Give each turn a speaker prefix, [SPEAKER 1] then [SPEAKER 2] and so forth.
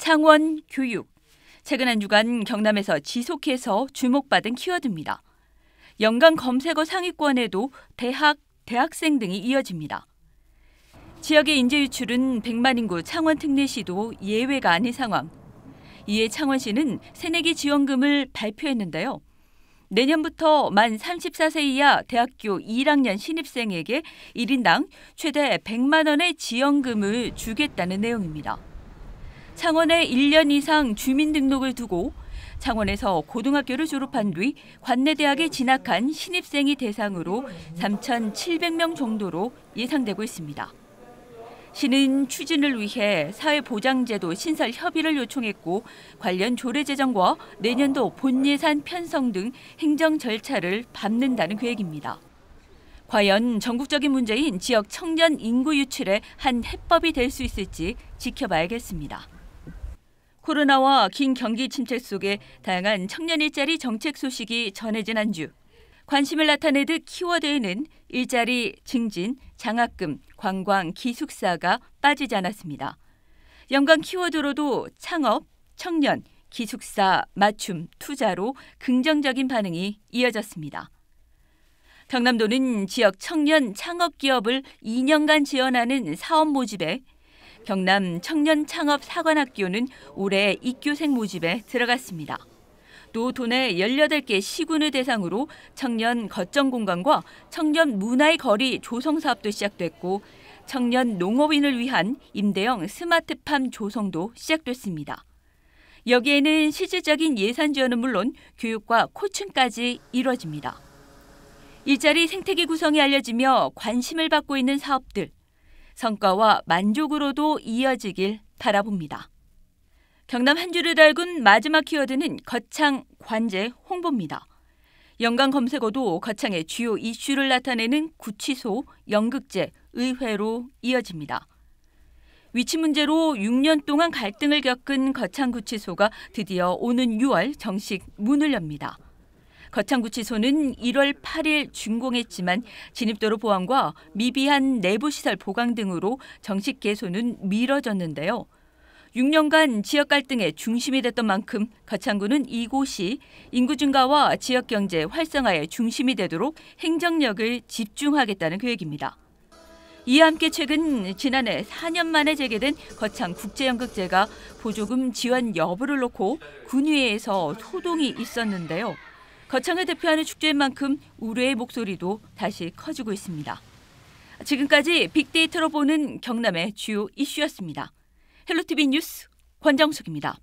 [SPEAKER 1] 창원 교육. 최근 한 주간 경남에서 지속해서 주목받은 키워드입니다. 연간 검색어 상위권에도 대학, 대학생 등이 이어집니다. 지역의 인재 유출은 100만 인구 창원 특례시도 예외가 아닌 상황. 이에 창원시는 새내기 지원금을 발표했는데요. 내년부터 만 34세 이하 대학교 1학년 신입생에게 1인당 최대 100만 원의 지원금을 주겠다는 내용입니다. 창원에 1년 이상 주민등록을 두고 창원에서 고등학교를 졸업한 뒤 관내대학에 진학한 신입생이 대상으로 3,700명 정도로 예상되고 있습니다. 시는 추진을 위해 사회보장제도 신설 협의를 요청했고 관련 조례 제정과 내년도 본예산 편성 등 행정 절차를 밟는다는 계획입니다. 과연 전국적인 문제인 지역 청년 인구 유출의 한 해법이 될 수 있을지 지켜봐야겠습니다. 코로나와 긴 경기 침체 속에 다양한 청년 일자리 정책 소식이 전해진 한 주. 관심을 나타내듯 키워드에는 일자리 증진, 장학금, 관광, 기숙사가 빠지지 않았습니다. 연관 키워드로도 창업, 청년, 기숙사, 맞춤, 투자로 긍정적인 반응이 이어졌습니다. 경남도는 지역 청년 창업 기업을 2년간 지원하는 사업 모집에 경남 청년 창업 사관학교는 올해 입교생 모집에 들어갔습니다. 또 도내 18개 시군을 대상으로 청년 거점 공간과 청년 문화의 거리 조성 사업도 시작됐고 청년 농업인을 위한 임대형 스마트팜 조성도 시작됐습니다. 여기에는 실질적인 예산 지원은 물론 교육과 코칭까지 이뤄집니다. 일자리 생태계 구성이 알려지며 관심을 받고 있는 사업들 성과와 만족으로도 이어지길 바라봅니다. 경남 한 주를 달군 마지막 키워드는 거창 관제 홍보입니다. 연간 검색어도 거창의 주요 이슈를 나타내는 구치소, 연극제, 의회로 이어집니다. 위치 문제로 6년 동안 갈등을 겪은 거창구치소가 드디어 오는 6월 정식 문을 엽니다. 거창구치소는 1월 8일 준공했지만 진입도로 보안과 미비한 내부시설 보강 등으로 정식 개소는 미뤄졌는데요. 6년간 지역 갈등의 중심이 됐던 만큼 거창구는 이곳이 인구 증가와 지역 경제 활성화의 중심이 되도록 행정력을 집중하겠다는 계획입니다. 이와 함께 최근 지난해 4년 만에 재개된 거창 국제연극제가 보조금 지원 여부를 놓고 군위에서 소동이 있었는데요. 거창을 대표하는 축제인 만큼 우려의 목소리도 다시 커지고 있습니다. 지금까지 빅데이터로 보는 경남의 주요 이슈였습니다. 헬로티비 뉴스 권정숙입니다.